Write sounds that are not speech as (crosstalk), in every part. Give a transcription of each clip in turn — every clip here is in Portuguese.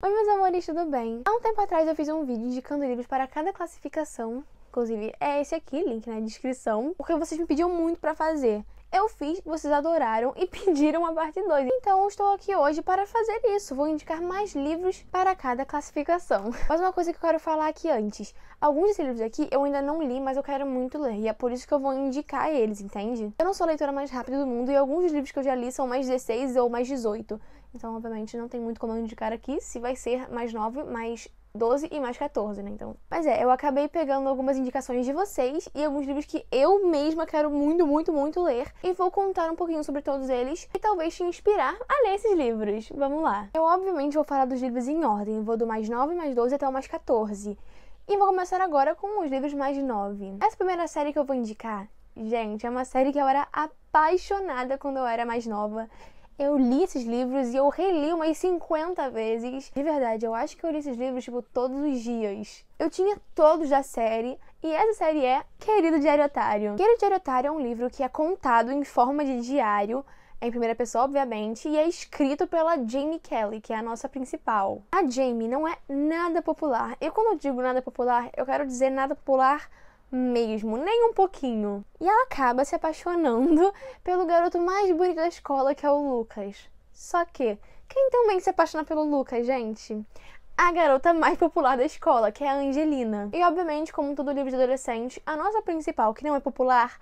Oi meus amores, tudo bem? Há um tempo atrás eu fiz um vídeo indicando livros para cada classificação, inclusive é esse aqui, link na descrição, porque vocês me pediam muito para fazer. Eu fiz, vocês adoraram e (laughs) pediram a parte 2. Então eu estou aqui hoje para fazer isso. Vou indicar mais livros para cada classificação. (laughs) Mas uma coisa que eu quero falar aqui antes. Alguns desses livros aqui eu ainda não li, mas eu quero muito ler. E é por isso que eu vou indicar eles, entende? Eu não sou a leitora mais rápida do mundo e alguns dos livros que eu já li são mais 16 ou mais 18. Então, obviamente, não tem muito como eu indicar aqui se vai ser mais 9, mais 12 e mais 14, né? Então. Mas é, eu acabei pegando algumas indicações de vocês e alguns livros que eu mesma quero muito, muito, muito ler. E vou contar um pouquinho sobre todos eles e talvez te inspirar a ler esses livros. Vamos lá. Eu, obviamente, vou falar dos livros em ordem. Vou do mais 9, mais 12 até o mais 14. E vou começar agora com os livros mais 9. Essa primeira série que eu vou indicar, gente, é uma série que eu era apaixonada quando eu era mais nova eu li esses livros e eu reli umas 50 vezes. De verdade, eu acho que eu li esses livros, tipo, todos os dias. Eu tinha todos da série, e essa série é Querido Diário Otário. Querido Diário Otário é um livro que é contado em forma de diário, em primeira pessoa, obviamente, e é escrito pela Jamie Kelly, que é a nossa principal. A Jamie não é nada popular. E quando eu digo nada popular, eu quero dizer nada popular mesmo, nem um pouquinho. E ela acaba se apaixonando (laughs) pelo garoto mais bonito da escola, que é o Lucas. Só que, quem também se apaixona pelo Lucas, gente? a garota mais (laughs) popular da escola, que é a Angelina. E obviamente, como todo livro de adolescente, a nossa principal, que não é popular,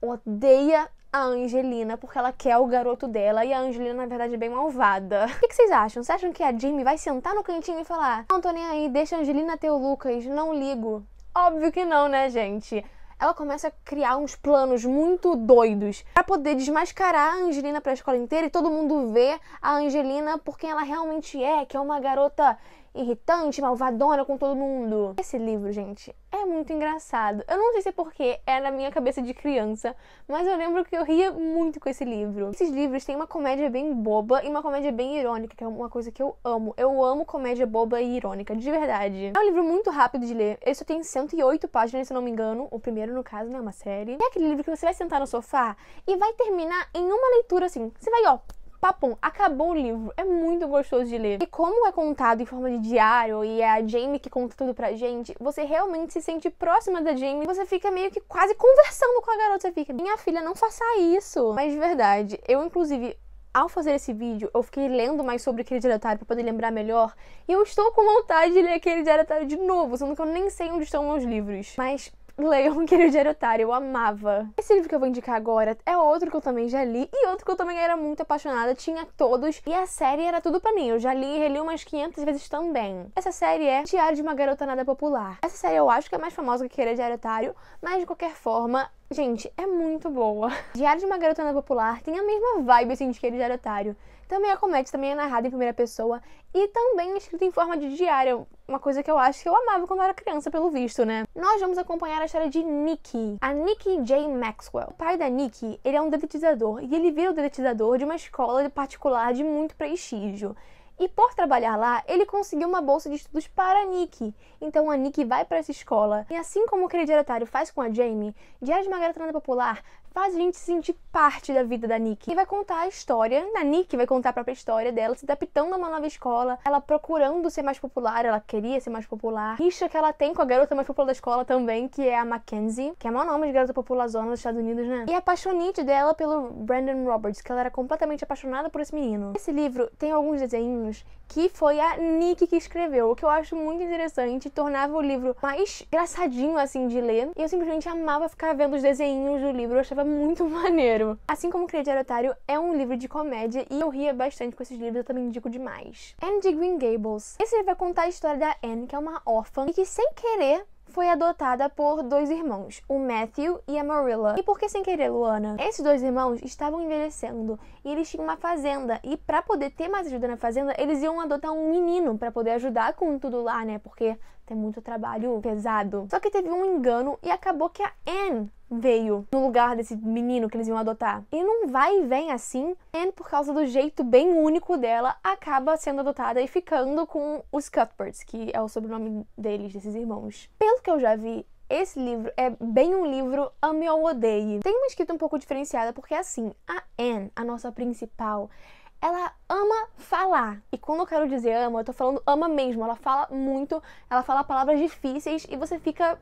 odeia a Angelina porque ela quer o garoto dela e a Angelina, na verdade, é bem malvada. (laughs) O que vocês acham? Vocês acham que a Jamie vai sentar no cantinho e falar: Não tô nem aí, deixa a Angelina ter o Lucas, não ligo. Óbvio que não, né, gente? Ela começa a criar uns planos muito doidos para poder desmascarar a Angelina para a escola inteira e todo mundo ver a Angelina por quem ela realmente é, que é uma garota irritante, malvadona com todo mundo. Esse livro, gente, é muito engraçado. Eu não sei se é porque é na minha cabeça de criança, mas eu lembro que eu ria muito com esse livro. Esses livros têm uma comédia bem boba e uma comédia bem irônica, que é uma coisa que eu amo. Eu amo comédia boba e irônica, de verdade. É um livro muito rápido de ler. Ele só tem 108 páginas, se não me engano. O primeiro, no caso, né? Uma série. É aquele livro que você vai sentar no sofá e vai terminar em uma leitura assim. Você vai, ó, papum, acabou o livro. É muito gostoso de ler. E como é contado em forma de diário e é a Jamie que conta tudo pra gente, você realmente se sente próxima da Jamie. Você fica meio que quase conversando com a garota. Você fica, minha filha, não faça isso. Mas de verdade, eu inclusive ao fazer esse vídeo, eu fiquei lendo mais sobre aquele diário para poder lembrar melhor. E eu estou com vontade de ler aquele diário de novo, sendo que eu nem sei onde estão meus livros. Mas leiam Querido Diário Otário, eu amava. Esse livro que eu vou indicar agora é outro que eu também já li e outro que eu também era muito apaixonada, tinha todos e a série era tudo para mim. Eu já li e reli umas 500 vezes também. Essa série é Diário de uma Garota Nada Popular. Essa série eu acho que é mais famosa que Querido Diário Otário, mas de qualquer forma, gente, é muito boa. (laughs) Diário de uma Garota Nada Popular tem a mesma vibe assim de Querido Diário Otário. Também a é comédia também é narrada em primeira pessoa e também é escrita em forma de diário, uma coisa que eu acho que eu amava quando eu era criança, pelo visto, né? Nós vamos acompanhar a história de Nicky, a Nicky J. Maxwell. O pai da Nicky, ele é um detetizador e ele vira o detetizador de uma escola particular de muito prestígio. E por trabalhar lá, ele conseguiu uma bolsa de estudos para a Nick. Então a Nick vai para essa escola. E assim como o crediatário faz com a Jamie, Diário de uma Garota Popular faz a gente sentir parte da vida da Nick. E vai contar a história, a Nick vai contar a própria história dela, se adaptando a uma nova escola, ela procurando ser mais popular, ela queria ser mais popular. Rixa que ela tem com a garota mais popular da escola também, que é a Mackenzie, que é o maior nome de garota popular zona dos Estados Unidos, né? E a é apaixonite dela pelo Brandon Roberts, que ela era completamente apaixonada por esse menino. Esse livro tem alguns desenhos que foi a Nick que escreveu, o que eu acho muito interessante, tornava o livro mais engraçadinho, assim, de ler. E eu simplesmente amava ficar vendo os desenhos do livro, eu achava achava muito (laughs) maneiro. Assim como Criador Otário é um livro de comédia e eu ria bastante com esses livros, eu também indico demais. Anne de Green Gables. Esse livro vai contar a história da Anne, que é uma órfã e que sem querer foi adotada por dois irmãos, o Matthew e a Marilla. E por que sem querer, Luana? Esses dois irmãos estavam envelhecendo e eles tinham uma fazenda. E para poder ter mais ajuda na fazenda, eles iam adotar um menino para poder ajudar com tudo lá, né? Porque ter muito trabalho pesado. Só que teve um engano e acabou que a Anne veio no lugar desse menino que eles iam adotar. E não vai e vem assim. Anne, por causa do jeito bem único dela, acaba sendo adotada e ficando com os Cuthberts, que é o sobrenome deles, desses irmãos. Pelo que eu já vi, esse livro é bem um livro ame ou odeie. Tem uma escrita um pouco diferenciada, porque assim, a Anne, a nossa principal, ela ama falar. E quando eu quero dizer ama, eu tô falando ama mesmo. Ela fala muito, ela fala palavras difíceis e você fica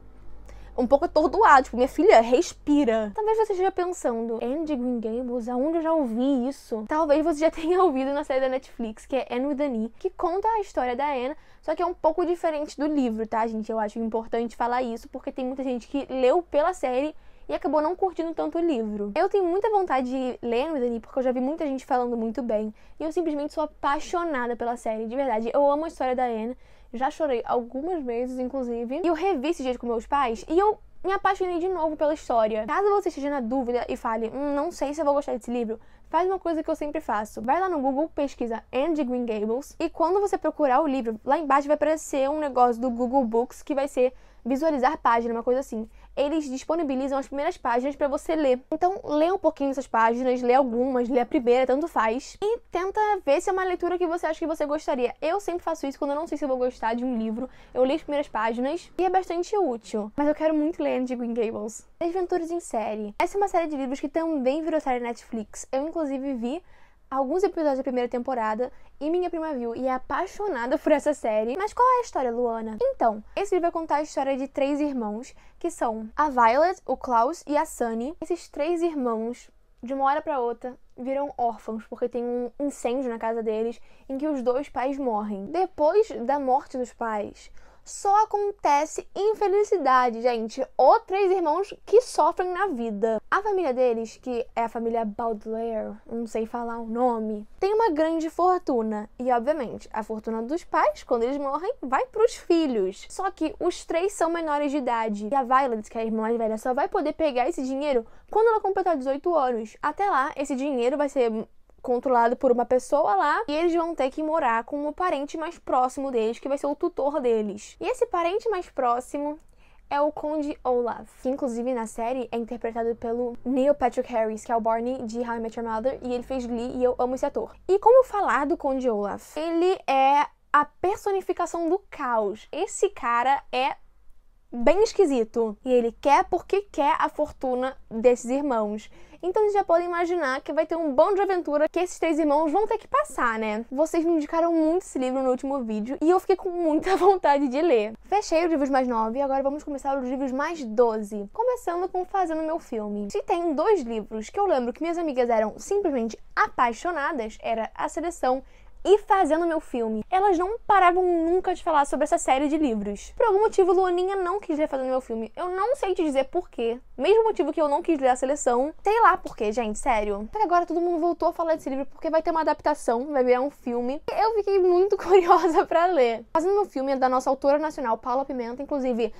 um pouco atordoado. Tipo, minha filha, respira. Talvez você esteja pensando, Andy Green Gables, aonde eu já ouvi isso? Talvez você já (laughs) tenha ouvido na série da Netflix, que é Anne with an E, que conta a história da Anne, só que é um pouco diferente do livro, tá, gente? Eu acho importante falar isso, porque tem muita gente que leu pela série e acabou não curtindo tanto o livro. Eu tenho muita vontade de ler Anthony porque eu já vi muita gente falando muito bem e eu simplesmente sou apaixonada pela série, de verdade. Eu amo a história da Anne, já chorei algumas vezes, inclusive. E eu revi esse dia com meus pais e eu me apaixonei de novo pela história. Caso você esteja na dúvida e fale, hum, não sei se eu vou gostar desse livro, faz uma coisa que eu sempre faço. Vai lá no Google, pesquisa Anne de Green Gables e quando você procurar o livro, lá embaixo vai aparecer um negócio do Google Books que vai ser visualizar página, uma coisa assim eles disponibilizam as primeiras páginas para você ler. Então, lê um pouquinho essas páginas, lê algumas, lê a primeira, tanto faz. E tenta ver se é uma leitura que você acha que você gostaria. Eu sempre faço isso quando eu não sei se eu vou gostar de um livro. Eu leio as primeiras páginas e é bastante útil. Mas eu quero muito ler Anne de Green Gables. aventuras em série. Essa é uma série de livros que também virou série Netflix. Eu, inclusive, vi alguns episódios da primeira temporada e minha prima viu e é apaixonada por essa série. Mas qual é a história, Luana? Então, esse livro vai contar a história de três irmãos, que são a Violet, o Klaus e a Sunny. Esses três irmãos, de uma hora para outra, viram órfãos porque tem um incêndio na casa deles em que os dois pais morrem. Depois da morte dos pais, só acontece infelicidade, gente. Ou três irmãos que sofrem na vida. A família deles, que é a família Baudelaire, não sei falar o nome, tem uma grande fortuna. E, obviamente, a fortuna dos pais, quando eles morrem, vai para os filhos. Só que os três são menores de idade. E a Violet, que é a irmã mais velha, só vai poder pegar esse dinheiro quando ela completar 18 anos. Até lá, esse dinheiro vai ser controlado por uma pessoa lá e eles vão ter que morar com o um parente mais próximo deles, que vai ser o tutor deles. E esse parente mais próximo é o Conde Olaf, que inclusive na série é interpretado pelo Neil Patrick Harris, que é o Barney de How I Met Your Mother, e ele fez Glee e eu amo esse ator. E como falar do Conde Olaf? Ele é a personificação do caos. Esse cara é bem esquisito. E ele quer porque quer a fortuna desses irmãos. Então vocês já podem imaginar que vai ter um bando de aventura que esses três irmãos vão ter que passar, né? Vocês me indicaram muito esse livro no último vídeo e eu fiquei com muita (laughs) vontade de ler. Fechei os livros mais 9 e agora vamos começar os livros mais 12. Começando com Fazendo Meu Filme. Se tem dois livros que eu lembro que minhas amigas eram simplesmente apaixonadas, era a seleção e fazendo meu filme. Elas não paravam nunca de falar sobre essa série de livros. Por algum motivo, Luaninha não quis ler fazendo meu filme. Eu não sei te dizer porquê. Mesmo motivo que eu não quis ler a seleção. Sei lá porquê, gente, sério. Até agora todo mundo voltou a falar desse livro porque vai ter uma adaptação, vai virar um filme. Eu fiquei muito (laughs) curiosa para ler. Fazendo meu filme é da nossa autora nacional, Paula Pimenta, inclusive.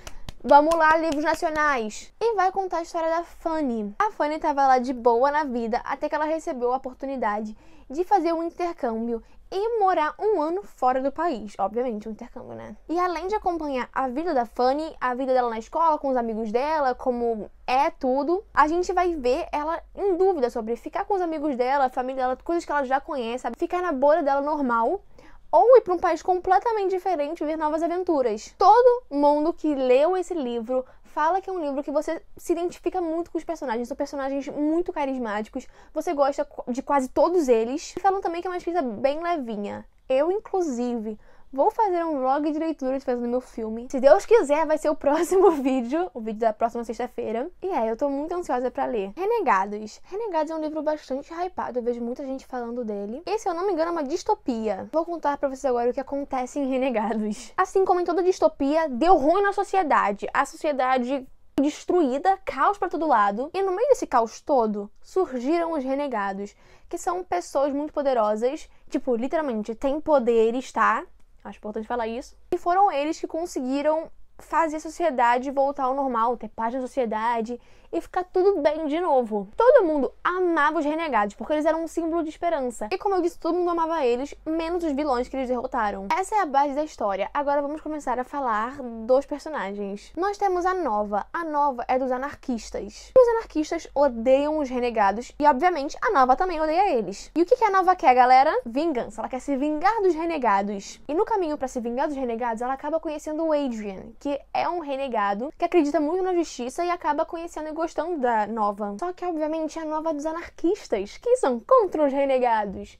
Vamos lá, livros nacionais! E vai contar a história da Fanny. A Fanny estava lá de boa na vida até que ela recebeu a oportunidade de fazer um intercâmbio e morar um ano fora do país, obviamente, um intercâmbio, né? E além de acompanhar a vida da Fanny, a vida dela na escola, com os amigos dela, como é tudo, a gente vai ver ela em dúvida sobre ficar com os amigos dela, a família dela, coisas que ela já conhece, ficar na bolha dela normal ou ir para um país completamente diferente e ver novas aventuras. Todo mundo que leu esse livro fala que é um livro que você se identifica muito com os personagens, são personagens muito carismáticos, você gosta de quase todos eles. E falam também que é uma escrita bem levinha. Eu, inclusive, Vou fazer um vlog de leitura de fazendo meu filme. Se Deus quiser, vai ser o (laughs) próximo vídeo, o vídeo da próxima sexta-feira. E é, eu tô muito ansiosa para ler. Renegados. Renegados é um livro bastante hypado, eu vejo muita gente falando dele. Esse, se eu não me engano, é uma distopia. Vou contar para vocês agora o que acontece em Renegados. Assim como em toda distopia, deu ruim na sociedade. A sociedade destruída, caos para todo lado. E no meio desse caos todo, surgiram os renegados, que são pessoas muito poderosas, tipo, literalmente, têm poderes, tá? Acho importante falar isso. E foram eles que conseguiram fazer a sociedade voltar ao normal, ter paz na sociedade e ficar tudo bem de novo. Todo mundo amava os renegados, porque eles eram um símbolo de esperança. E como eu disse, todo mundo amava eles, menos os vilões que eles derrotaram. Essa é a base da história. Agora vamos começar a falar dos personagens. Nós temos a Nova. A Nova é dos anarquistas. E os anarquistas odeiam os renegados e, obviamente, a Nova também odeia eles. E o que, que a Nova quer, galera? Vingança. Ela quer se vingar dos renegados. E no caminho para se vingar dos renegados, ela acaba conhecendo o Adrian, que que é um renegado que acredita muito na justiça e acaba conhecendo e gostando da nova. Só que, obviamente, é a nova dos anarquistas, que são contra os renegados.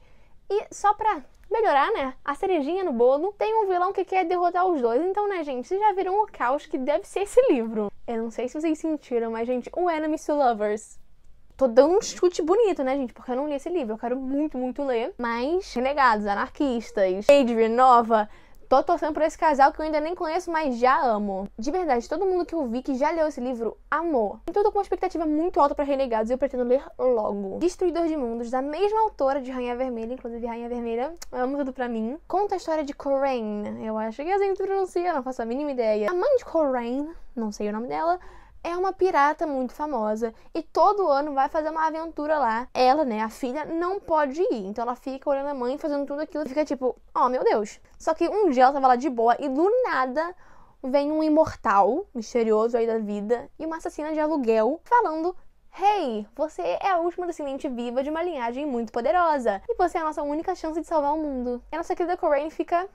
E só pra melhorar, né? A cerejinha no bolo, tem um vilão que quer derrotar os dois. Então, né, gente, vocês já viram o caos que deve ser esse livro. Eu não sei se vocês sentiram, mas, gente, o Enemies to Lovers. Tô dando um chute bonito, né, gente? Porque eu não li esse livro. Eu quero muito, muito ler. Mas, renegados, anarquistas, Adrian, Nova, Tô torcendo por esse casal que eu ainda nem conheço, mas já amo. De verdade, todo mundo que eu vi que já leu esse livro amou. Então eu tô com uma expectativa muito alta para Renegados e eu pretendo ler logo. Destruidor de Mundos, da mesma autora de Rainha Vermelha, inclusive Rainha Vermelha, amo tudo pra mim. Conta a história de Corain. Eu acho que é assim que pronuncia, não faço a mínima ideia. A mãe de Corain, não sei o nome dela, é uma pirata muito famosa e todo ano vai fazer uma aventura lá. Ela, né, a filha, não pode ir. Então ela fica olhando a mãe fazendo tudo aquilo e fica tipo, oh meu Deus. Só que um dia ela tava lá de boa e do nada vem um imortal misterioso aí da vida e uma assassina de aluguel falando Hey, você é a última descendente viva de uma linhagem muito poderosa. E você é a nossa única chance de salvar o mundo. E a nossa querida Corrine fica.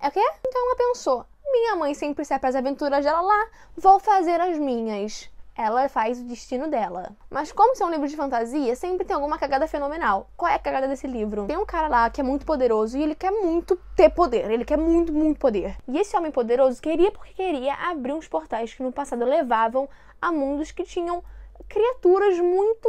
É o quê? Então ela pensou: minha mãe sempre sai para as aventuras dela lá, vou fazer as minhas. Ela faz o destino dela. Mas como é um livro de fantasia, sempre tem alguma cagada fenomenal. Qual é a cagada desse livro? Tem um cara lá que é muito poderoso e ele quer muito ter poder. Ele quer muito, muito poder. E esse homem poderoso queria porque queria abrir uns portais que no passado levavam a mundos que tinham criaturas muito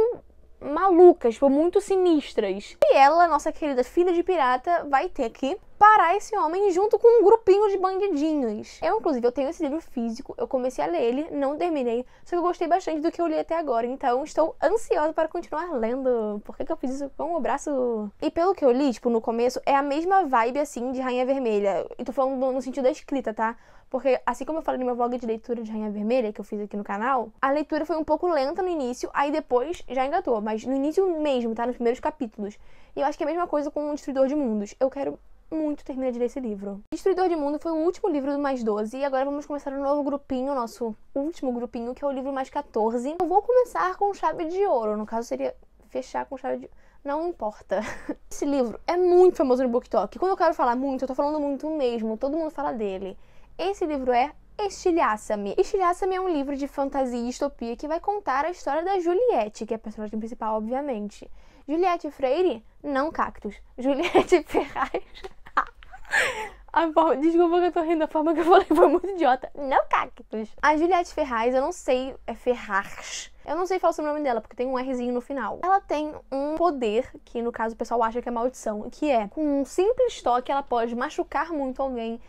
malucas, tipo, muito sinistras. E ela, nossa querida filha de pirata, vai ter que parar esse homem junto com um grupinho de bandidinhos. Eu, inclusive, eu tenho esse livro físico, eu comecei a ler ele, não terminei, só que eu gostei bastante do que eu li até agora, então estou ansiosa para continuar lendo. Por que, que eu fiz isso com o braço? E pelo que eu li, tipo, no começo, é a mesma vibe, assim, de Rainha Vermelha. E tô falando no sentido da escrita, tá? Porque, assim como eu falei no meu vlog de leitura de Rainha Vermelha, que eu fiz aqui no canal, a leitura foi um pouco lenta no início, aí depois já engatou. Mas no início mesmo, tá? Nos primeiros capítulos. E eu acho que é a mesma coisa com o Destruidor de Mundos. Eu quero muito terminar de ler esse livro. Destruidor de Mundo foi o último livro do Mais 12 e agora vamos começar um novo grupinho, nosso último grupinho, que é o livro Mais 14. Eu vou começar com chave de ouro, no caso seria fechar com chave de não importa. (laughs) Esse livro é muito famoso no BookTok. Quando eu quero falar muito, eu tô falando muito mesmo, todo mundo fala dele. Esse livro é Estilhaça-me. Estilhaça-me é um livro de fantasia e distopia que vai contar a história da Juliette, que é a personagem principal, obviamente. Juliette Freire, não cactos. (laughs) Juliette Ferraz. A forma, desculpa que eu tô rindo, da forma que eu falei foi muito idiota. Não cactos. A Juliette Ferraz, eu não sei, é Ferraz. Eu não sei falar o sobrenome dela, porque tem um Rzinho no final. Ela tem um poder, que no caso o pessoal acha que é maldição, que é, com um simples toque, ela pode machucar muito alguém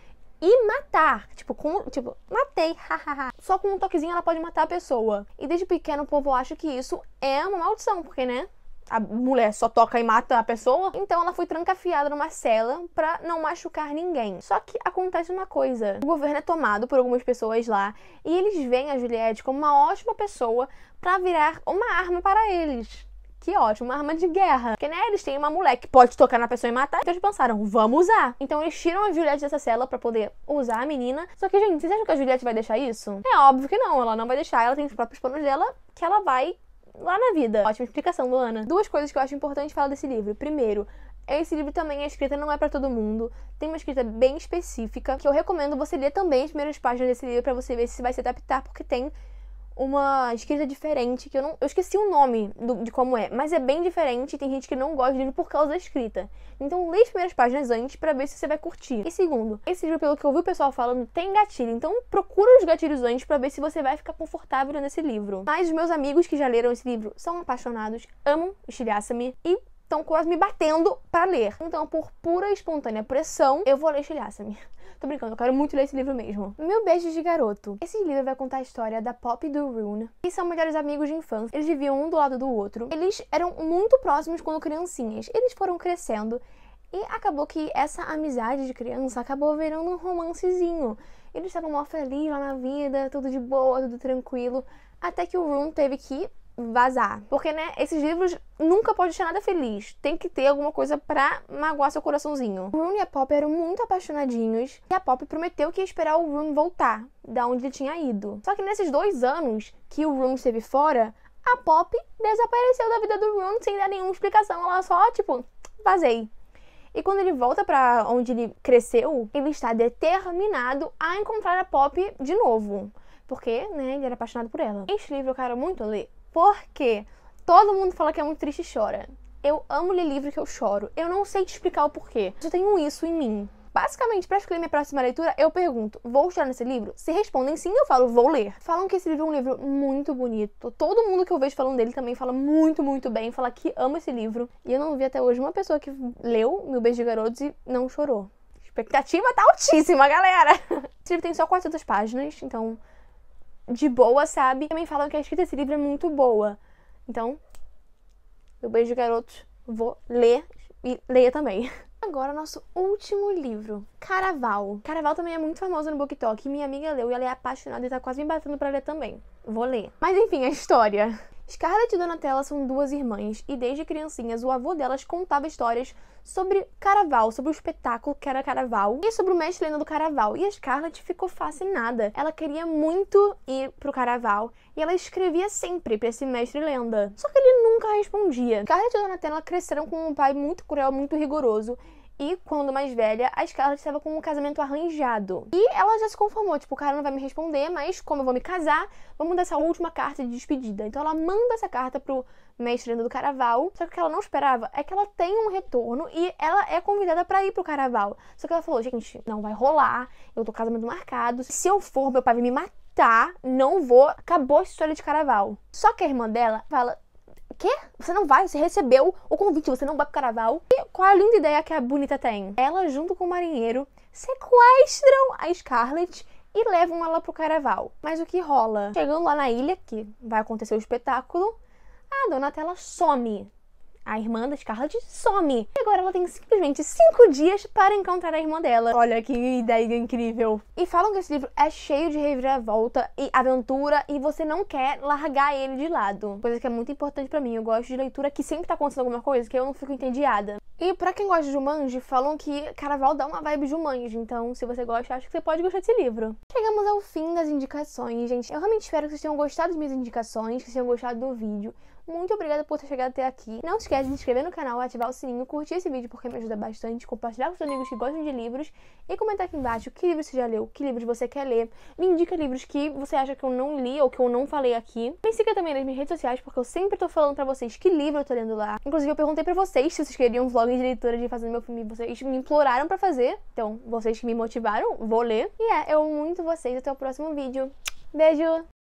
e matar. Tipo, com, tipo, matei, (laughs) hahaha. Só com um toquezinho ela pode matar a pessoa. E desde pequeno o povo acha que isso é uma maldição, porque, né? A mulher só toca e mata a pessoa. Então ela foi trancafiada numa cela pra não machucar ninguém. Só que acontece uma coisa: o governo é tomado por algumas pessoas lá e eles veem a Juliette como uma ótima pessoa para virar uma arma para eles. Que ótimo, uma arma de guerra. Porque, né, eles têm uma mulher que pode tocar na pessoa e matar. Então eles pensaram, vamos usar. Então eles tiram a Juliette dessa cela para poder usar a menina. Só que, gente, vocês acham que a Juliette vai deixar isso? É óbvio que não, ela não vai deixar. Ela tem os próprios planos dela que ela vai lá na vida. Ótima explicação, Luana. Duas coisas que eu acho importante falar desse livro. Primeiro, esse livro também, é escrita não é para todo mundo. Tem uma escrita bem específica, que eu recomendo você ler também as primeiras páginas desse livro para você ver se vai se adaptar, porque tem uma escrita diferente, que eu não. Eu esqueci o nome do, de como é, mas é bem diferente tem gente que não gosta de livro por causa da escrita. Então lê as primeiras páginas antes para ver se você vai curtir. E segundo, esse livro, pelo que eu ouvi o pessoal falando, tem gatilho. Então procura os gatilhos antes para ver se você vai ficar confortável nesse livro. Mas os meus amigos que já leram esse livro são apaixonados, amam estilhaça e estão quase me batendo para ler. Então, por pura e espontânea pressão, eu vou ler estilhaça Tô brincando, eu quero muito ler esse livro mesmo. Meu Beijo de Garoto. Esse livro vai contar a história da Pop e do Rune, que são melhores amigos de infância. Eles viviam um do lado do outro. Eles eram muito próximos quando criancinhas. Eles foram crescendo e acabou que essa amizade de criança acabou virando um romancezinho. Eles estavam mó felizes lá na vida, tudo de boa, tudo tranquilo. Até que o Rune teve que vazar. Porque, né, esses livros nunca pode ser nada feliz. Tem que ter alguma coisa pra magoar seu coraçãozinho. O Rune e a Pop eram muito apaixonadinhos e a Pop prometeu que ia esperar o Rune voltar da onde ele tinha ido. Só que nesses dois anos que o Rune esteve fora, a Pop desapareceu da vida do Rune sem dar nenhuma explicação. Ela só, tipo, vazei. E quando ele volta para onde ele cresceu, ele está determinado a encontrar a Pop de novo. Porque, né, ele era apaixonado por ela. Este livro eu quero muito ler porque todo mundo fala que é muito triste e chora. Eu amo ler livro que eu choro. Eu não sei te explicar o porquê. Eu tenho isso em mim. Basicamente, para escolher minha próxima leitura, eu pergunto: vou chorar nesse livro? Se respondem sim, eu falo: vou ler. Falam que esse livro é um livro muito bonito. Todo mundo que eu vejo falando dele também fala muito, muito bem, fala que ama esse livro. E eu não vi até hoje uma pessoa que leu Meu Beijo de Garotos e não chorou. A expectativa tá altíssima, galera! Esse (laughs) livro tem só 400 páginas, então de boa, sabe? Também falam que a escrita desse livro é muito boa. Então, meu beijo, garotos. Vou ler e leia também. (laughs) Agora, nosso último livro, Caraval. Caraval também é muito famoso no BookTok. Minha amiga leu e ela é apaixonada e tá quase me batendo pra ler também. Vou ler. Mas enfim, a história. Scarlett e Donatella são duas irmãs e desde criancinhas o avô delas contava histórias sobre Caraval, sobre o espetáculo que era Caraval e sobre o mestre Lenda do Caraval. E a Scarlett ficou fascinada. Ela queria muito ir pro Caraval e ela escrevia sempre para esse mestre Lenda. Só que ele nunca respondia. Scarlett e Donatella cresceram com um pai muito cruel, muito rigoroso e quando mais velha, a Scarlett estava com um casamento arranjado. E ela já se conformou, tipo, o cara não vai me responder, mas como eu vou me casar, vamos dar essa última carta de despedida. Então ela manda essa carta pro mestre do Caraval. Só que o que ela não esperava é que ela tenha um retorno e ela é convidada para ir pro Caraval. Só que ela falou, gente, não vai rolar, eu tô casamento marcado. Se eu for, meu pai vai me matar, não vou. Acabou a história de Caraval. Só que a irmã dela fala, Quê? Você não vai, você recebeu o convite, você não vai pro carnaval. E qual a linda ideia que a Bonita tem? Ela, junto com o marinheiro, sequestram a Scarlett e levam ela pro carnaval. Mas o que rola? Chegando lá na ilha, que vai acontecer o espetáculo, a Donatella some a irmã da Scarlett some. E agora ela tem simplesmente cinco dias para encontrar a irmã dela. Olha que ideia incrível. E falam que esse livro é cheio de reviravolta e aventura e você não quer largar ele de lado. Coisa que é muito importante para mim. Eu gosto de leitura que sempre tá acontecendo alguma coisa que eu não fico entediada. E para quem gosta de Jumanji, falam que Caraval dá uma vibe Jumanji, então se você gosta, acho que você pode gostar desse livro. Chegamos ao fim das indicações, gente. Eu realmente espero que vocês tenham gostado das minhas indicações, que vocês tenham gostado do vídeo. Muito obrigada por ter chegado até aqui. Não esquece de se inscrever no canal, ativar o sininho, curtir esse vídeo porque me ajuda bastante, compartilhar com os amigos que gostam de livros e comentar aqui embaixo que livro você já leu, que livros você quer ler. Me indica livros que você acha que eu não li ou que eu não falei aqui. Me siga também nas minhas redes sociais porque eu sempre tô falando para vocês que livro eu tô lendo lá. Inclusive eu perguntei para vocês se vocês queriam vlog de diretora de Fazendo Meu Filme, vocês me imploraram para fazer. Então, vocês que me motivaram, vou ler. E é, eu muito vocês. Até o próximo vídeo. Beijo!